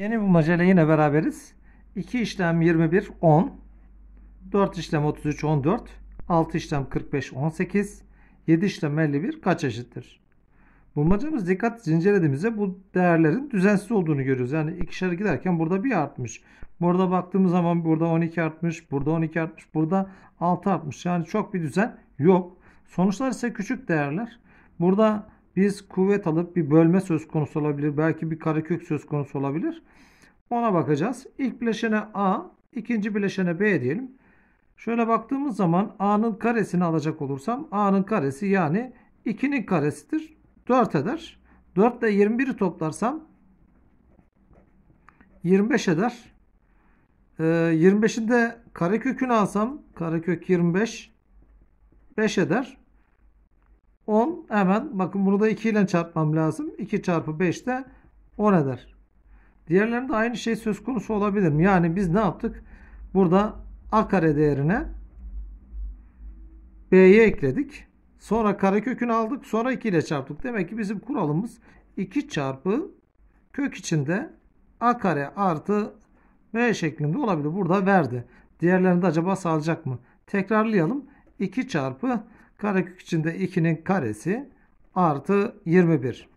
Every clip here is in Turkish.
Yeni bu macele yine beraberiz. 2 işlem 21 10, 4 işlem 33 14, 6 işlem 45 18, 7 işlem 51 kaç eşittir? Bulmacamız dikkat zincirlediğimizde bu değerlerin düzensiz olduğunu görüyoruz. Yani ikişer giderken burada bir artmış. Burada baktığımız zaman burada 12 artmış, burada 12 artmış, burada 6 artmış. Yani çok bir düzen yok. Sonuçlar ise küçük değerler. Burada biz kuvvet alıp bir bölme söz konusu olabilir. Belki bir karekök söz konusu olabilir. Ona bakacağız. İlk bileşene A, ikinci bileşene B diyelim. Şöyle baktığımız zaman A'nın karesini alacak olursam A'nın karesi yani 2'nin karesidir. 4 eder. 4 ile 21'i toplarsam 25 eder. Ee, 25'in de karekökünü alsam karekök 25 5 eder. 10 hemen bakın bunu da 2 ile çarpmam lazım. 2 çarpı 5 de 10 eder. Diğerlerinde aynı şey söz konusu olabilir mi? Yani biz ne yaptık? Burada a kare değerine b'ye ekledik. Sonra karekökünü aldık. Sonra 2 ile çarptık. Demek ki bizim kuralımız 2 çarpı kök içinde a kare artı b şeklinde olabilir. Burada verdi. Diğerlerinde acaba sağlayacak mı? Tekrarlayalım. 2 çarpı Karekök içinde 2'nin karesi artı 21.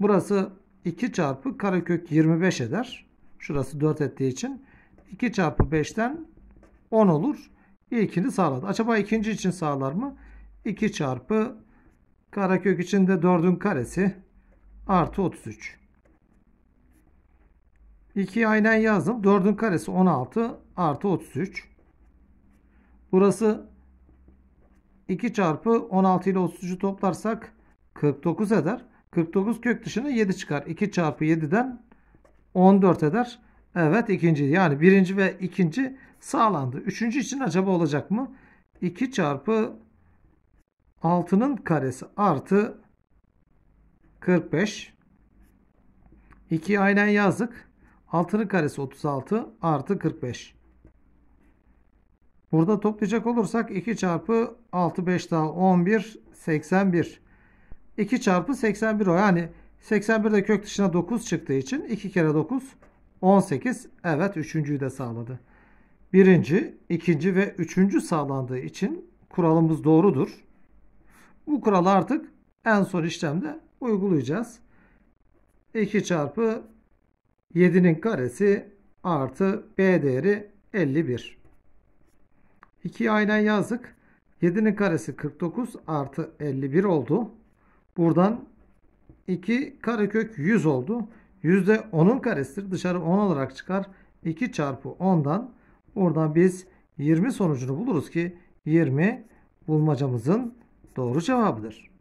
Burası 2 çarpı karekök 25 eder. Şurası 4 ettiği için 2 çarpı 5'ten 10 olur. İlkini sağladı. Acaba ikinci için sağlar mı? 2 çarpı karekök içinde 4'ün karesi artı 33. 2'yi aynen yazdım. 4'ün karesi 16 artı 33. Burası 2 çarpı 16 ile 33'ü toplarsak 49 eder. 49 kök dışına 7 çıkar. 2 çarpı 7'den 14 eder. Evet ikinci yani birinci ve ikinci sağlandı. Üçüncü için acaba olacak mı? 2 çarpı 6'nın karesi artı 45. 2'yi aynen yazdık. 6'nın karesi 36 artı 45. Burada toplayacak olursak 2 çarpı 6 5 daha 11 81. 2 çarpı 81 o. Yani 81'de kök dışına 9 çıktığı için 2 kere 9 18. Evet üçüncüyü de sağladı. Birinci, ikinci ve üçüncü sağlandığı için kuralımız doğrudur. Bu kuralı artık en son işlemde uygulayacağız. 2 çarpı 7'nin karesi artı b değeri 51. 2'yi aynen yazdık. 7'nin karesi 49 artı 51 oldu. Buradan 2 karekök 100 oldu. %10'un karesidir. Dışarı 10 olarak çıkar. 2 çarpı 10'dan buradan biz 20 sonucunu buluruz ki 20 bulmacamızın doğru cevabıdır.